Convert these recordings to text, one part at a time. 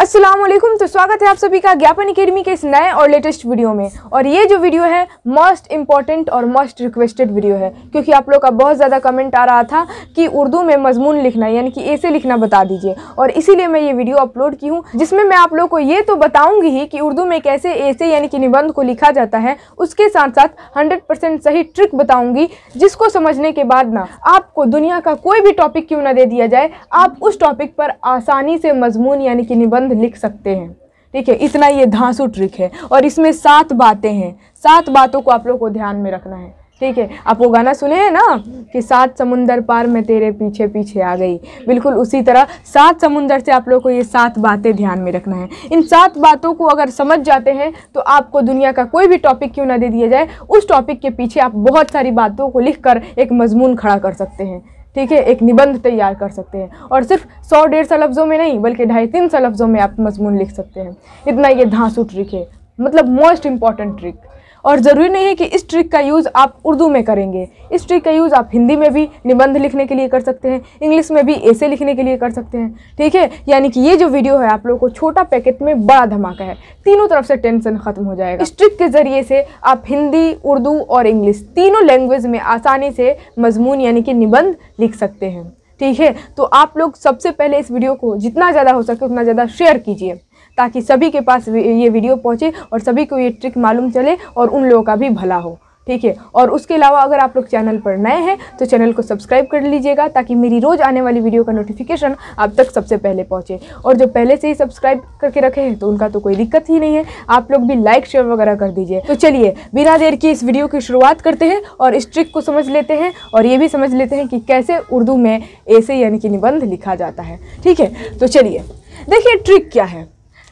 अस्सलाम वालेकुम तो स्वागत है आप सभी का ज्ञापन अकेडमी के इस नए और लेटेस्ट वीडियो में और ये जो वीडियो है मोस्ट इम्पॉर्टेंट और मोस्ट रिक्वेस्टेड वीडियो है क्योंकि आप लोग का बहुत ज़्यादा कमेंट आ रहा था कि उर्दू में मजमून लिखना यानी कि ऐसे लिखना बता दीजिए और इसीलिए मैं ये वीडियो अपलोड की हूँ जिसमें मैं आप लोग को ये तो बताऊँगी ही कि उर्दू में कैसे ऐसे यानी कि निबंध को लिखा जाता है उसके साथ साथ हंड्रेड सही ट्रिक बताऊँगी जिसको समझने के बाद ना आपको दुनिया का कोई भी टॉपिक क्यों ना दे दिया जाए आप उस टॉपिक पर आसानी से मजमून यानी कि निबंध छंद लिख सकते हैं ठीक है इतना ये धांसू ट्रिक है और इसमें सात बातें हैं सात बातों को आप लोग को ध्यान में रखना है ठीक है आप वो गाना सुने हैं ना कि सात समुंदर पार मैं तेरे पीछे पीछे आ गई बिल्कुल उसी तरह सात समुंदर से आप लोग को ये सात बातें ध्यान में रखना है इन सात बातों को अगर समझ जाते हैं तो आपको दुनिया का कोई भी टॉपिक क्यों ना दे दिया जाए उस टॉपिक के पीछे आप बहुत सारी बातों को लिख कर एक मजमून खड़ा कर सकते हैं ठीक है एक निबंध तैयार कर सकते हैं और सिर्फ सौ डेढ़ सौ लफ्ज़ों में नहीं बल्कि ढाई तीन सौ लफ्ज़ों में आप मजमून लिख सकते हैं इतना ये धांसू ट्रिक है मतलब मोस्ट इम्पॉर्टेंट ट्रिक और ज़रूरी नहीं है कि इस ट्रिक का यूज़ आप उर्दू में करेंगे इस ट्रिक का यूज़ आप हिंदी में भी निबंध लिखने के लिए कर सकते हैं इंग्लिश में भी ऐसे लिखने के लिए कर सकते हैं ठीक है यानी कि ये जो वीडियो है आप लोगों को छोटा पैकेट में बड़ा धमाका है तीनों तरफ से टेंशन ख़त्म हो जाएगा इस ट्रिक के ज़रिए से आप हिंदी उर्दू और इंग्लिश तीनों लैंग्वेज में आसानी से मजमून यानी कि निबंध लिख सकते हैं ठीक है तो आप लोग सबसे पहले इस वीडियो को जितना ज़्यादा हो सके उतना ज़्यादा शेयर कीजिए ताकि सभी के पास ये वीडियो पहुँचे और सभी को ये ट्रिक मालूम चले और उन लोगों का भी भला हो ठीक है और उसके अलावा अगर आप लोग चैनल पर नए हैं तो चैनल को सब्सक्राइब कर लीजिएगा ताकि मेरी रोज़ आने वाली वीडियो का नोटिफिकेशन आप तक सबसे पहले पहुंचे और जो पहले से ही सब्सक्राइब करके रखे हैं तो उनका तो कोई दिक्कत ही नहीं है आप लोग भी लाइक शेयर वगैरह कर दीजिए तो चलिए बिना देर की इस वीडियो की शुरुआत करते हैं और इस ट्रिक को समझ लेते हैं और ये भी समझ लेते हैं कि कैसे उर्दू में ऐसे यानी कि निबंध लिखा जाता है ठीक है तो चलिए देखिए ट्रिक क्या है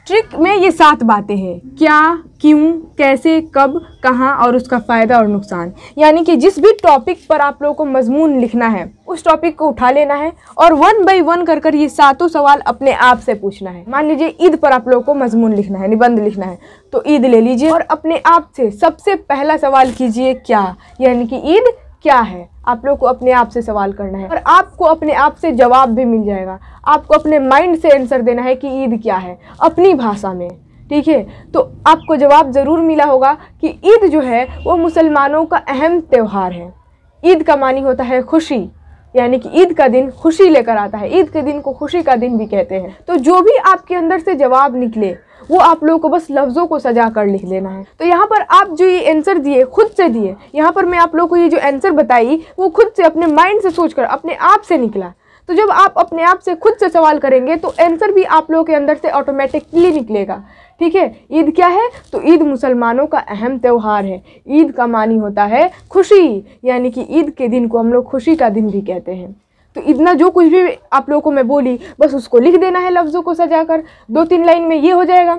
ट्रिक में ये सात बातें हैं क्या क्यों कैसे कब कहाँ और उसका फ़ायदा और नुकसान यानी कि जिस भी टॉपिक पर आप लोगों को मजमून लिखना है उस टॉपिक को उठा लेना है और वन बाई वन कर कर ये सातों सवाल अपने आप से पूछना है मान लीजिए ईद पर आप लोगों को मजमून लिखना है निबंध लिखना है तो ईद ले लीजिए और अपने आप से सबसे पहला सवाल कीजिए क्या यानी कि ईद क्या है आप लोग को अपने आप से सवाल करना है और आपको अपने आप से जवाब भी मिल जाएगा आपको अपने माइंड से आंसर देना है कि ईद क्या है अपनी भाषा में ठीक है तो आपको जवाब ज़रूर मिला होगा कि ईद जो है वो मुसलमानों का अहम त्यौहार है ईद का मानी होता है खुशी यानी कि ईद का दिन खुशी लेकर आता है ईद के दिन को खुशी का दिन भी कहते हैं तो जो भी आपके अंदर से जवाब निकले वो आप लोगों को बस लफ्ज़ों को सजा कर लिख लेना है तो यहाँ पर आप जो ये आंसर दिए खुद से दिए यहाँ पर मैं आप लोगों को ये जो आंसर बताई वो खुद से अपने माइंड से सोच कर अपने आप से निकला तो जब आप अपने आप से खुद से सवाल करेंगे तो आंसर भी आप लोगों के अंदर से ऑटोमेटिकली निकलेगा ठीक है ईद क्या है तो ईद मुसलमानों का अहम त्यौहार है ईद का मानी होता है खुशी यानी कि ईद के दिन को हम लोग खुशी का दिन भी कहते हैं तो इतना जो कुछ भी आप लोगों को मैं बोली बस उसको लिख देना है लफ्ज़ों को सजाकर दो तीन लाइन में ये हो जाएगा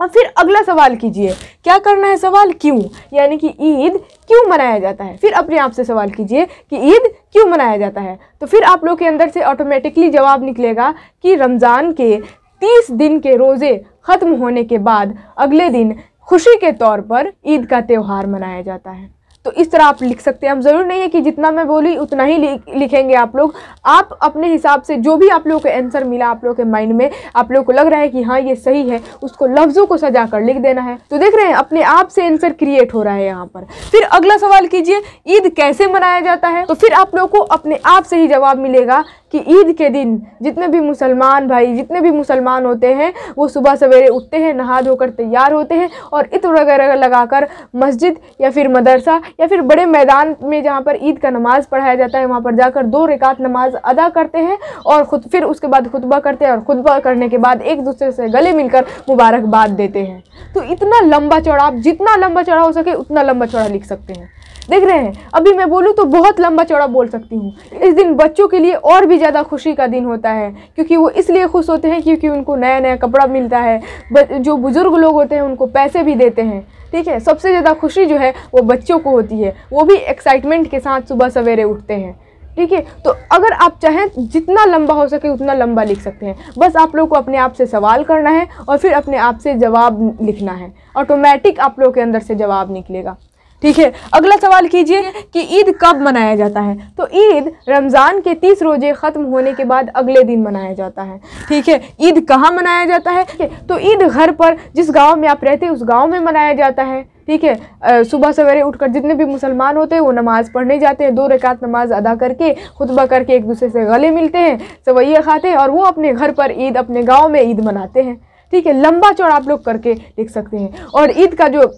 और फिर अगला सवाल कीजिए क्या करना है सवाल क्यों यानी कि ईद क्यों मनाया जाता है फिर अपने आप से सवाल कीजिए कि ईद क्यों मनाया जाता है तो फिर आप लोग के अंदर से ऑटोमेटिकली जवाब निकलेगा कि रमज़ान के तीस दिन के रोज़े ख़त्म होने के बाद अगले दिन खुशी के तौर पर ईद का त्यौहार मनाया जाता है तो इस तरह आप लिख सकते हैं अब ज़रूर नहीं है कि जितना मैं बोली उतना ही लिखेंगे आप लोग आप अपने हिसाब से जो भी आप लोगों को आंसर मिला आप लोगों के माइंड में आप लोगों को लग रहा है कि हाँ ये सही है उसको लफ्ज़ों को सजा कर लिख देना है तो देख रहे हैं अपने आप से आंसर क्रिएट हो रहा है यहाँ पर फिर अगला सवाल कीजिए ईद कैसे मनाया जाता है तो फिर आप लोग को अपने आप से ही जवाब मिलेगा कि ईद के दिन जितने भी मुसलमान भाई जितने भी मुसलमान होते हैं वो सुबह सवेरे उठते हैं नहा धोकर तैयार होते हैं और इत वगैरह लगाकर मस्जिद या फिर मदरसा या फिर बड़े मैदान में जहाँ पर ईद का नमाज़ पढ़ाया जाता है वहाँ पर जाकर दो रिकात नमाज अदा करते हैं और खुद फिर उसके बाद खुतबा करते हैं और खुतबा करने के बाद एक दूसरे से गले मिलकर मुबारकबाद देते हैं तो इतना लंबा चौड़ा आप जितना लंबा चौड़ा हो सके उतना लंबा चौड़ा लिख सकते हैं देख रहे हैं अभी मैं बोलूँ तो बहुत लंबा चौड़ा बोल सकती हूँ इस दिन बच्चों के लिए और भी ज़्यादा खुशी का दिन होता है क्योंकि वो इसलिए खुश होते हैं क्योंकि उनको नया नया कपड़ा मिलता है जो बुज़ुर्ग लोग होते हैं उनको पैसे भी देते हैं ठीक है सबसे ज़्यादा खुशी जो है वो बच्चों को होती है वो भी एक्साइटमेंट के साथ सुबह सवेरे उठते हैं ठीक है तो अगर आप चाहें जितना लंबा हो सके उतना लंबा लिख सकते हैं बस आप लोग को अपने आप से सवाल करना है और फिर अपने आप से जवाब लिखना है ऑटोमेटिक आप लोग के अंदर से जवाब निकलेगा ठीक है अगला सवाल कीजिए कि ईद कब मनाया जाता है तो ईद रमज़ान के तीस रोजे ख़त्म होने के बाद अगले दिन मनाया जाता है ठीक है ईद कहाँ मनाया जाता है तो ईद घर पर जिस गांव में आप रहते हैं उस गांव में मनाया जाता है ठीक है सुबह सवेरे उठकर जितने भी मुसलमान होते हैं वो नमाज़ पढ़ने जाते हैं दो रकात नमाज अदा करके खुतबा करके एक दूसरे से गले मिलते हैं सवैये खाते हैं और वो अपने घर पर ईद अपने गाँव में ईद मनाते हैं ठीक है लंबा चौड़ा आप लोग करके लिख सकते हैं और ईद का जो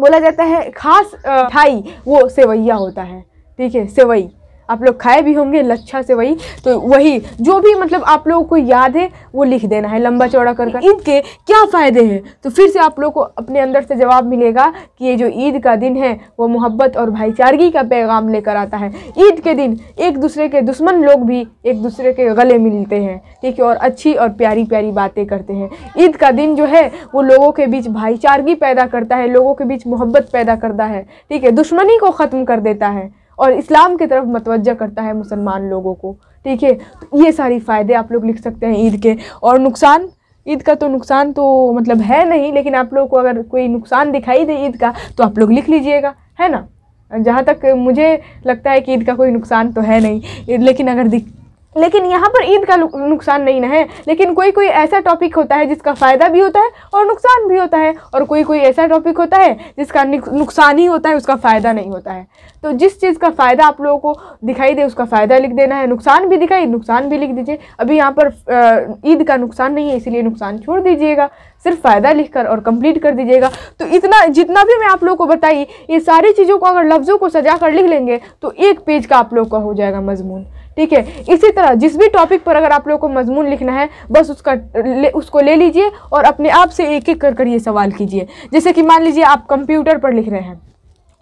बोला जाता है खास मिठाई वो सेवैया होता है ठीक है सेवई आप लोग खाए भी होंगे लच्छा से वही तो वही जो भी मतलब आप लोगों को याद है वो लिख देना है लंबा चौड़ा कर ईद के क्या फ़ायदे हैं तो फिर से आप लोग को अपने अंदर से जवाब मिलेगा कि ये जो ईद का दिन है वो मोहब्बत और भाईचारगी का पैगाम लेकर आता है ईद के दिन एक दूसरे के दुश्मन लोग भी एक दूसरे के गले मिलते हैं ठीक है और अच्छी और प्यारी प्यारी बातें करते हैं ईद का दिन जो है वो लोगों के बीच भाईचारगी पैदा करता है लोगों के बीच मोहब्बत पैदा करता है ठीक है दुश्मनी को ख़त्म कर देता है और इस्लाम की तरफ मतवज करता है मुसलमान लोगों को ठीक है तो ये सारी फ़ायदे आप लोग लिख सकते हैं ईद के और नुकसान ईद का तो नुकसान तो मतलब है नहीं लेकिन आप लोग को अगर कोई नुकसान दिखाई दे ईद का तो आप लोग लिख लीजिएगा है ना जहाँ तक मुझे लगता है कि ईद का कोई नुकसान तो है नहीं लेकिन अगर दिख लेकिन यहाँ पर ईद का नुकसान नहीं ना है लेकिन कोई कोई ऐसा टॉपिक होता है जिसका फ़ायदा भी होता है और नुकसान भी होता है और कोई कोई ऐसा टॉपिक होता है जिसका नुकसान ही होता है उसका फ़ायदा नहीं होता है तो जिस चीज़ का फ़ायदा आप लोगों को दिखाई दे उसका फ़ायदा लिख देना है नुकसान भी दिखाई नुकसान भी लिख दीजिए अभी यहाँ पर ईद का नुकसान नहीं है इसीलिए नुकसान छोड़ दीजिएगा सिर्फ फ़ायदा लिख और कंप्लीट कर दीजिएगा तो इतना जितना भी मैं आप लोगों को बताई ये सारी चीज़ों को अगर लफ्ज़ों को सजा कर लिख लेंगे तो एक पेज का आप लोग का हो जाएगा मजमून ठीक है इसी तरह जिस भी टॉपिक पर अगर आप लोगों को मजमून लिखना है बस उसका ले, उसको ले लीजिए और अपने आप से एक एक कर कर ये सवाल कीजिए जैसे कि मान लीजिए आप कंप्यूटर पर लिख रहे हैं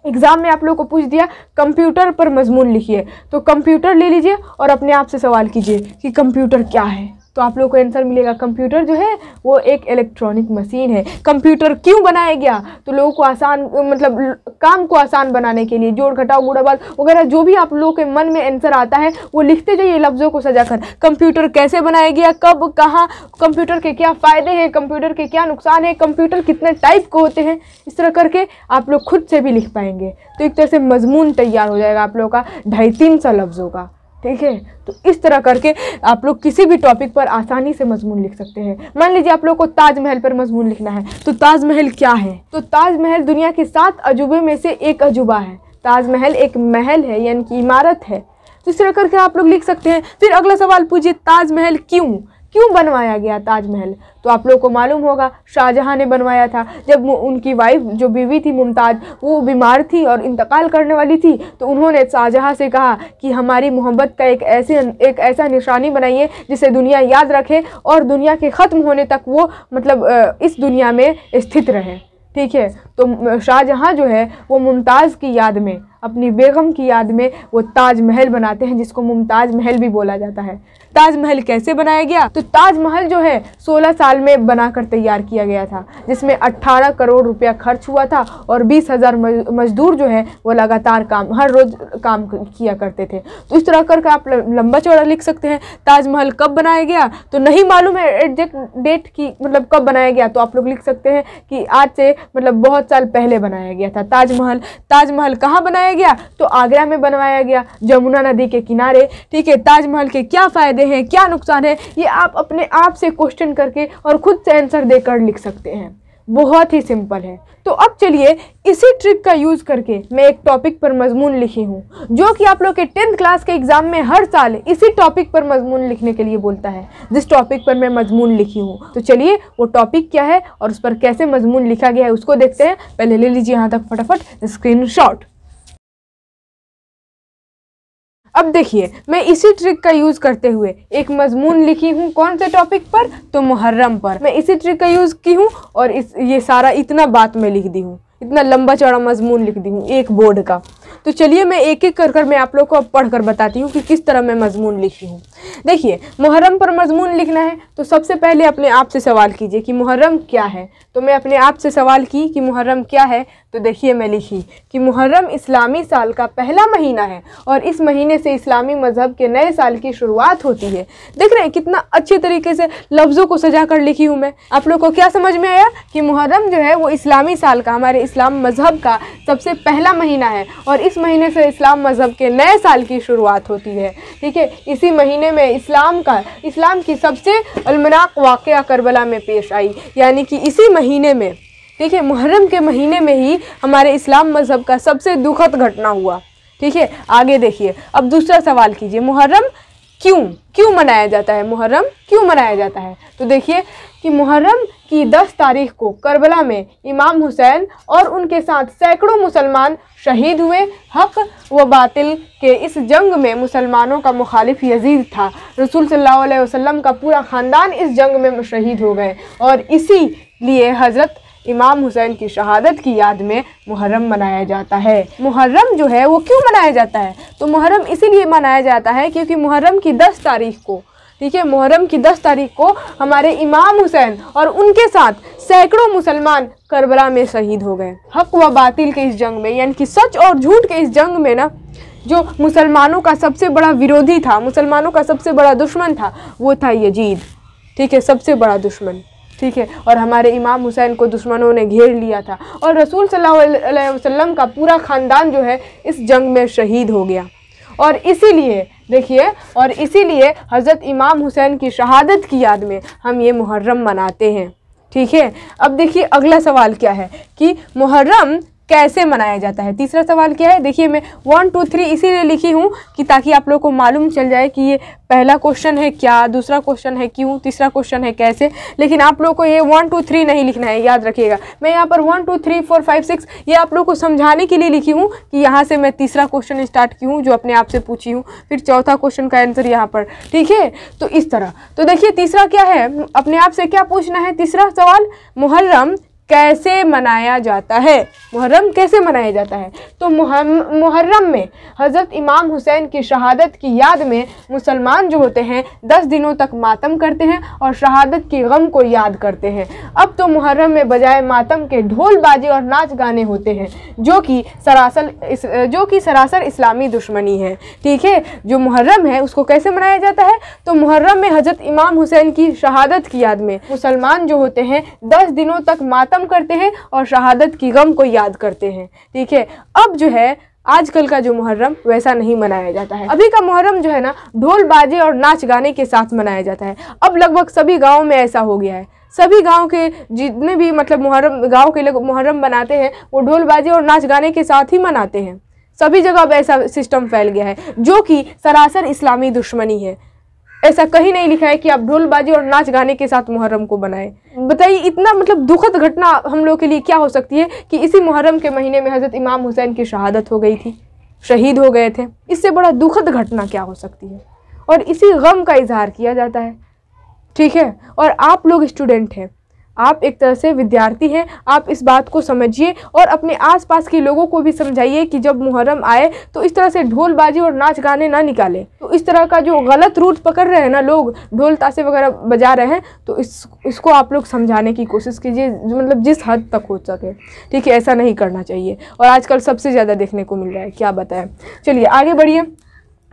एग्ज़ाम में आप लोग को पूछ दिया कंप्यूटर पर मजमून लिखिए तो कंप्यूटर ले लीजिए और अपने आप से सवाल कीजिए कि कंप्यूटर क्या है तो आप लोग को आंसर मिलेगा कंप्यूटर जो है वो एक इलेक्ट्रॉनिक मशीन है कंप्यूटर क्यों बनाया गया तो लोगों को आसान मतलब काम को आसान बनाने के लिए जोड़ घटाओ गुड़ाबाद वगैरह जो भी आप लोगों के मन में आंसर आता है वो लिखते जाइए लफ्ज़ों को सजा कर कंप्यूटर कैसे बनाया गया कब कहाँ कंप्यूटर के क्या फ़ायदे हैं कंप्यूटर के क्या नुकसान है कंप्यूटर कितने टाइप के होते हैं इस तरह करके आप लोग खुद से भी लिख पाएंगे तो एक तरह से मजमून तैयार हो जाएगा आप लोगों का ढाई तीन सौ लफ्ज़ों का ठीक है तो इस तरह करके आप लोग किसी भी टॉपिक पर आसानी से मजमून लिख सकते हैं मान लीजिए आप लोग को ताजमहल पर मजमून लिखना है तो ताजमहल क्या है तो ताजमहल दुनिया के सात अजूबे में से एक अजूबा है ताजमहल एक महल है यानी कि इमारत है तो इस तरह करके आप लोग लिख सकते हैं फिर अगला सवाल पूछिए ताजमहल क्यों क्यों बनवाया गया ताजमहल तो आप लोग को मालूम होगा शाहजहाँ ने बनवाया था जब उनकी वाइफ जो बीवी थी मुमताज़ वो बीमार थी और इंतकाल करने वाली थी तो उन्होंने शाहजहाँ से कहा कि हमारी मोहब्बत का एक ऐसे एक ऐसा निशानी बनाइए जिसे दुनिया याद रखे और दुनिया के ख़त्म होने तक वो मतलब इस दुनिया में स्थित रहे ठीक है तो शाहजहाँ जो है वो मुमताज़ की याद में अपनी बेगम की याद में वो ताजमहल बनाते हैं जिसको मुमताज महल भी बोला जाता है ताजमहल कैसे बनाया गया तो ताजमहल जो है 16 साल में बनाकर तैयार किया गया था जिसमें 18 करोड़ रुपया खर्च हुआ था और बीस हज़ार मजदूर जो है वो लगातार काम हर रोज़ काम किया करते थे तो इस तरह करके आप लंबा चौड़ा लिख सकते हैं ताजमहल कब बनाया गया तो नहीं मालूम है एग्जैक्ट डेट की मतलब कब बनाया गया तो आप लोग लिख सकते हैं कि आज से मतलब बहुत साल पहले बनाया गया था ताजमहल ताजमहल कहाँ बनाया बनाया गया तो आगरा में बनवाया गया जमुना नदी के किनारे ठीक है ताजमहल के क्या फ़ायदे हैं क्या नुकसान है ये आप अपने आप से क्वेश्चन करके और खुद से आंसर देकर लिख सकते हैं बहुत ही सिंपल है तो अब चलिए इसी ट्रिक का यूज़ करके मैं एक टॉपिक पर मजमून लिखी हूँ जो कि आप लोग के टेंथ क्लास के एग्ज़ाम में हर साल इसी टॉपिक पर मजमून लिखने के लिए बोलता है जिस टॉपिक पर मैं मजमून लिखी हूँ तो चलिए वो टॉपिक क्या है और उस पर कैसे मजमून लिखा गया है उसको देखते हैं पहले ले लीजिए यहाँ तक फटाफट स्क्रीन शॉट अब देखिए मैं इसी ट्रिक का यूज़ करते हुए एक मजमून लिखी हूँ कौन से टॉपिक पर तो मुहर्रम पर मैं इसी ट्रिक का यूज़ की हूँ और इस ये सारा इतना बात में लिख दी हूँ इतना लंबा चौड़ा मजमून लिख दी हूँ एक बोर्ड का तो चलिए मैं एक एक कर कर मैं आप लोग को पढ़कर बताती हूँ कि किस तरह मैं मजमून लिखी हूँ देखिए मुहर्रम पर मजमून लिखना है तो सबसे पहले अपने आप से सवाल कीजिए कि मुहर्रम क्या है तो मैं अपने आप से सवाल की कि मुहर्रम क्या है तो देखिए मैं लिखी कि मुहर्रम इस्लामी साल का पहला महीना है और इस महीने से इस्लामी मज़हब के नए साल की शुरुआत होती है देख रहे हैं कितना अच्छे तरीके से लफ्ज़ों को सजा कर लिखी हूँ मैं आप लोग को क्या समझ में आया कि मुहर्रम जो है वो इस्लामी साल का हमारे इस्लाम मज़हब का सबसे पहला महीना है और इस इस महीने से इस्लाम मज़हब के नए साल की शुरुआत होती है ठीक है इसी महीने में इस्लाम का इस्लाम की सबसे अलमनाक वाक़ करबला में पेश आई यानी कि इसी महीने में ठीक है मुहर्रम के महीने में ही हमारे इस्लाम मज़हब का सबसे दुखद घटना हुआ ठीक है आगे देखिए अब दूसरा सवाल कीजिए मुहर्रम क्यों क्यों मनाया जाता है मुहर्रम क्यों मनाया जाता है तो देखिए कि मुहर्रम की 10 तारीख को करबला में इमाम हुसैन और उनके साथ सैकड़ों मुसलमान शहीद हुए हक व बातिल के इस जंग में मुसलमानों का मुखालिफ यजीद था रसूल सल्लल्लाहु अलैहि वसल्लम का पूरा ख़ानदान इस जंग में शहीद हो गए और इसी लिए हज़रत इमाम हुसैन की शहादत की याद में मुहर्रम मनाया जाता है मुहर्रम जो है वो क्यों मनाया जाता है तो मुहर्रम इसीलिए मनाया जाता है क्योंकि मुहर्रम की दस तारीख को ठीक है मुहर्रम की दस तारीख को हमारे इमाम हुसैन और उनके साथ सैकड़ों मुसलमान करबला में शहीद हो गए हक व बातिल के इस जंग में यानी कि सच और झूठ के इस जंग में ना जो मुसलमानों का सबसे बड़ा विरोधी था मुसलमानों का सबसे बड़ा दुश्मन था वो था यजीद ठीक है सबसे बड़ा दुश्मन ठीक है और हमारे इमाम हुसैन को दुश्मनों ने घेर लिया था और रसूल सल्लल्लाहु वसल्लम का पूरा ख़ानदान जो है इस जंग में शहीद हो गया और इसीलिए देखिए और इसीलिए हज़रत इमाम हुसैन की शहादत की याद में हम ये मुहर्रम मनाते हैं ठीक है अब देखिए अगला सवाल क्या है कि मुहर्रम कैसे मनाया जाता है तीसरा सवाल क्या है देखिए मैं वन टू थ्री इसीलिए लिखी हूँ कि ताकि आप लोग को मालूम चल जाए कि ये पहला क्वेश्चन है क्या दूसरा क्वेश्चन है क्यों तीसरा क्वेश्चन है कैसे लेकिन आप लोग को ये वन टू थ्री नहीं लिखना है याद रखिएगा मैं यहाँ पर one two three four five six ये आप लोग को समझाने के लिए लिखी हूँ कि यहाँ से मैं तीसरा क्वेश्चन स्टार्ट की हूँ जो अपने आप से पूछी हूँ फिर चौथा क्वेश्चन का आंसर यहाँ पर ठीक है तो इस तरह तो देखिए तीसरा क्या है अपने आप से क्या पूछना है तीसरा सवाल मुहर्रम कैसे मनाया जाता है मुहर्रम कैसे मनाया जाता है तो मुहर्रम में हज़रत इमाम हुसैन की शहादत की याद में मुसलमान जो होते हैं दस दिनों तक मातम करते हैं और शहादत की गम को याद करते हैं अब तो मुहर्रम में बजाय मातम के ढोल बाजे और नाच गाने होते हैं जो कि सरासर जो कि सरासर इस्लामी दुश्मनी है ठीक है जो मुहर्रम है उसको कैसे मनाया जाता है तो मुहर्रम में हज़रत इमाम हुसैन की शहादत की याद में मुसलमान जो होते हैं दस दिनों तक मातम ख़त्म करते हैं और शहादत की गम को याद करते हैं ठीक है अब जो है आजकल का जो मुहर्रम वैसा नहीं मनाया जाता है अभी का मुहर्रम जो है ना ढोल बाजे और नाच गाने के साथ मनाया जाता है अब लगभग सभी गाँव में ऐसा हो गया है सभी गांव के जितने भी मतलब मुहर्रम गांव के लोग मुहर्रम बनाते हैं वो ढोल बाजे और नाच गाने के साथ ही मनाते हैं सभी जगह अब ऐसा सिस्टम फैल गया है जो कि सरासर इस्लामी दुश्मनी है ऐसा कहीं नहीं लिखा है कि आप ढोलबाजी और नाच गाने के साथ मुहर्रम को बनाए बताइए इतना मतलब दुखद घटना हम लोग के लिए क्या हो सकती है कि इसी मुहर्रम के महीने में हज़रत इमाम हुसैन की शहादत हो गई थी शहीद हो गए थे इससे बड़ा दुखद घटना क्या हो सकती है और इसी गम का इजहार किया जाता है ठीक है और आप लोग स्टूडेंट हैं आप एक तरह से विद्यार्थी हैं आप इस बात को समझिए और अपने आसपास के लोगों को भी समझाइए कि जब मुहर्रम आए तो इस तरह से ढोल बाजी और नाच गाने ना निकालें तो इस तरह का जो गलत रूट पकड़ रहे हैं ना लोग ढोल ताशे वगैरह बजा रहे हैं तो इस इसको आप लोग समझाने की कोशिश कीजिए मतलब जिस हद तक हो सके ठीक है ऐसा नहीं करना चाहिए और आजकल सबसे ज़्यादा देखने को मिल रहा है क्या बताएं चलिए आगे बढ़िए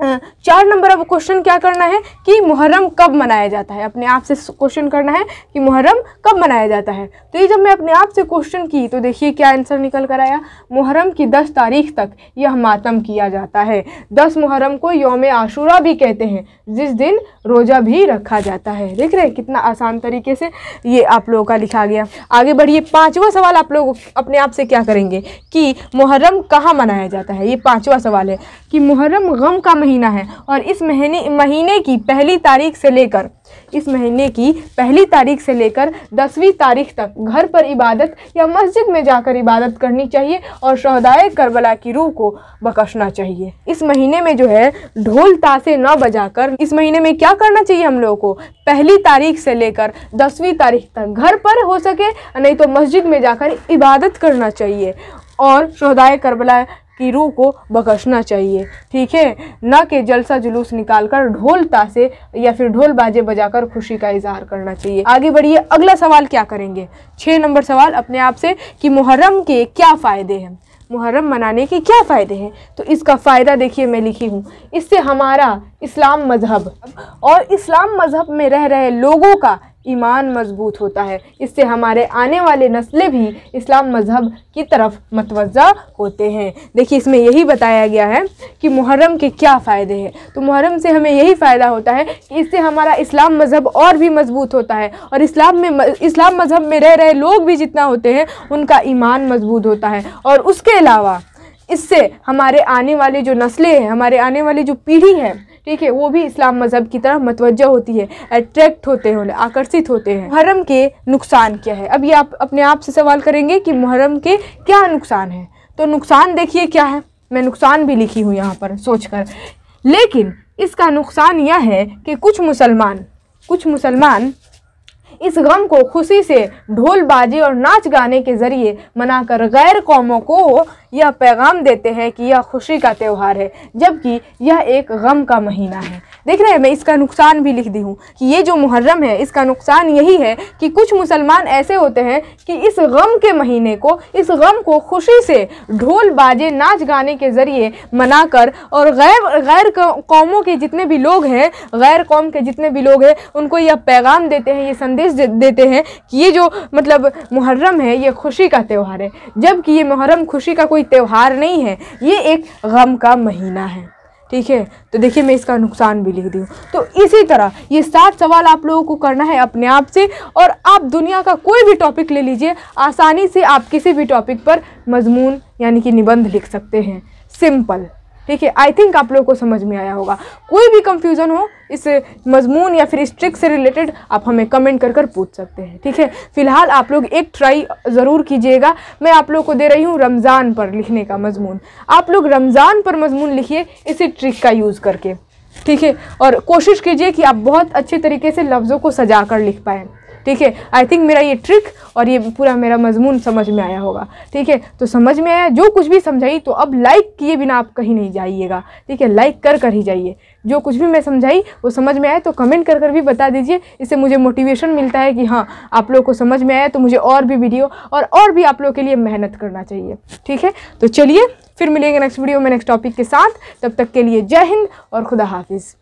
चार नंबर अब क्वेश्चन क्या करना है कि मुहर्रम कब मनाया जाता है अपने आप से क्वेश्चन करना है कि मुहर्रम कब मनाया जाता है तो ये जब मैं अपने आप से क्वेश्चन की तो देखिए क्या आंसर निकल कर आया मुहर्रम की दस तारीख तक यह मातम किया जाता है दस मुहर्रम को योम आशूरा भी कहते हैं जिस दिन रोज़ा भी रखा जाता है देख रहे हैं कितना आसान तरीके से ये आप लोगों का लिखा गया आगे बढ़िए पाँचवा सवाल आप लोग अपने आप से क्या करेंगे कि मुहर्रम कहाँ मनाया जाता है ये पाँचवा सवाल है कि मुहर्रम गम का महीना है और इस महीने महीने की पहली तारीख से लेकर इस महीने की पहली तारीख से लेकर दसवीं तारीख तक घर पर इबादत या मस्जिद में जाकर इबादत करनी चाहिए और शहदाय करबला की रूह को बकसना चाहिए इस महीने में जो है ढोल तासे न बजाकर इस महीने में क्या करना चाहिए हम लोगों को पहली तारीख से लेकर दसवीं तारीख तक घर पर हो सके नहीं तो मस्जिद में जाकर इबादत करना चाहिए और शहदाय करबला की रूह को बकसना चाहिए ठीक है न कि जलसा जुलूस निकालकर ढोल तासे या फिर ढोल बाजे बजाकर खुशी का इजहार करना चाहिए आगे बढ़िए अगला सवाल क्या करेंगे छः नंबर सवाल अपने आप से कि मुहर्रम के क्या फ़ायदे हैं मुहर्रम मनाने के क्या फ़ायदे हैं तो इसका फ़ायदा देखिए मैं लिखी हूँ इससे हमारा इस्लाम मज़हब और इस्लाम मज़हब में रह रहे लोगों का ईमान मजबूत होता है इससे हमारे आने वाले नस्लें भी इस्लाम मज़हब की तरफ मतवज़ा होते हैं देखिए इसमें यही बताया गया है कि मुहर्रम के क्या फ़ायदे हैं तो मुहर्रम से हमें यही फ़ायदा होता है कि इससे हमारा इस्लाम मज़हब और भी मज़बूत होता है और इस्लाम में इस्लाम मज़हब में रह रहे लोग भी जितना होते हैं उनका ईमान मज़बूत होता है और उसके अलावा इससे हमारे आने वाली जो नस्लें हैं हमारे आने वाली जो पीढ़ी है ठीक है वो भी इस्लाम मज़हब की तरफ मतवज होती है अट्रैक्ट होते हैं आकर्षित होते हैं मुहर्रम के नुकसान क्या है अब आप अपने आप से सवाल करेंगे कि मुहर्रम के क्या नुकसान है तो नुकसान देखिए क्या है मैं नुकसान भी लिखी हूँ यहाँ पर सोच कर लेकिन इसका नुकसान यह है कि कुछ मुसलमान कुछ मुसलमान इस गम को खुशी से ढोल बाजे और नाच गाने के ज़रिए मनाकर गैर कौमों को यह पैगाम देते हैं कि यह खुशी का त्यौहार है जबकि यह एक गम का महीना है देख रहे हैं मैं इसका नुकसान भी लिख दी हूँ कि ये जो मुहर्रम है इसका नुकसान यही है कि कुछ मुसलमान ऐसे होते हैं कि इस गम के महीने को इस गम को खुशी से ढोल बाजे नाच गाने के ज़रिए मनाकर और गैर गैर कौमों के जितने भी लोग हैं गैर कौम के जितने भी लोग हैं उनको यह पैगाम देते हैं ये संदेश देते हैं कि ये जो मतलब मुहर्रम है ये खुशी का त्यौहार है जबकि ये मुहर्रम खुशी का कोई कोई त्यौहार नहीं है ये एक गम का महीना है ठीक है तो देखिए मैं इसका नुकसान भी लिख दी तो इसी तरह ये सात सवाल आप लोगों को करना है अपने आप से और आप दुनिया का कोई भी टॉपिक ले लीजिए आसानी से आप किसी भी टॉपिक पर मजमून यानी कि निबंध लिख सकते हैं सिंपल ठीक है आई थिंक आप लोग को समझ में आया होगा कोई भी कंफ्यूजन हो इस मजमून या फिर इस ट्रिक से रिलेटेड आप हमें कमेंट कर कर पूछ सकते हैं ठीक है फिलहाल आप लोग एक ट्राई ज़रूर कीजिएगा मैं आप लोग को दे रही हूँ रमज़ान पर लिखने का मजमून आप लोग रमज़ान पर मजमून लिखिए इसी ट्रिक का यूज़ करके ठीक है और कोशिश कीजिए कि आप बहुत अच्छे तरीके से लफ्ज़ों को सजा कर लिख पाएँ ठीक है आई थिंक मेरा ये ट्रिक और ये पूरा मेरा मजमून समझ में आया होगा ठीक है तो समझ में आया जो कुछ भी समझाई तो अब लाइक किए बिना आप कहीं नहीं जाइएगा ठीक है लाइक कर कर ही जाइए जो कुछ भी मैं समझाई वो समझ में आया तो कमेंट कर कर भी बता दीजिए इससे मुझे मोटिवेशन मिलता है कि हाँ आप लोग को समझ में आया तो मुझे और भी वीडियो और और भी आप लोग के लिए मेहनत करना चाहिए ठीक है तो चलिए फिर मिलेंगे नेक्स्ट वीडियो में नेक्स्ट टॉपिक के साथ तब तक के लिए जय हिंद और खुदा हाफिज़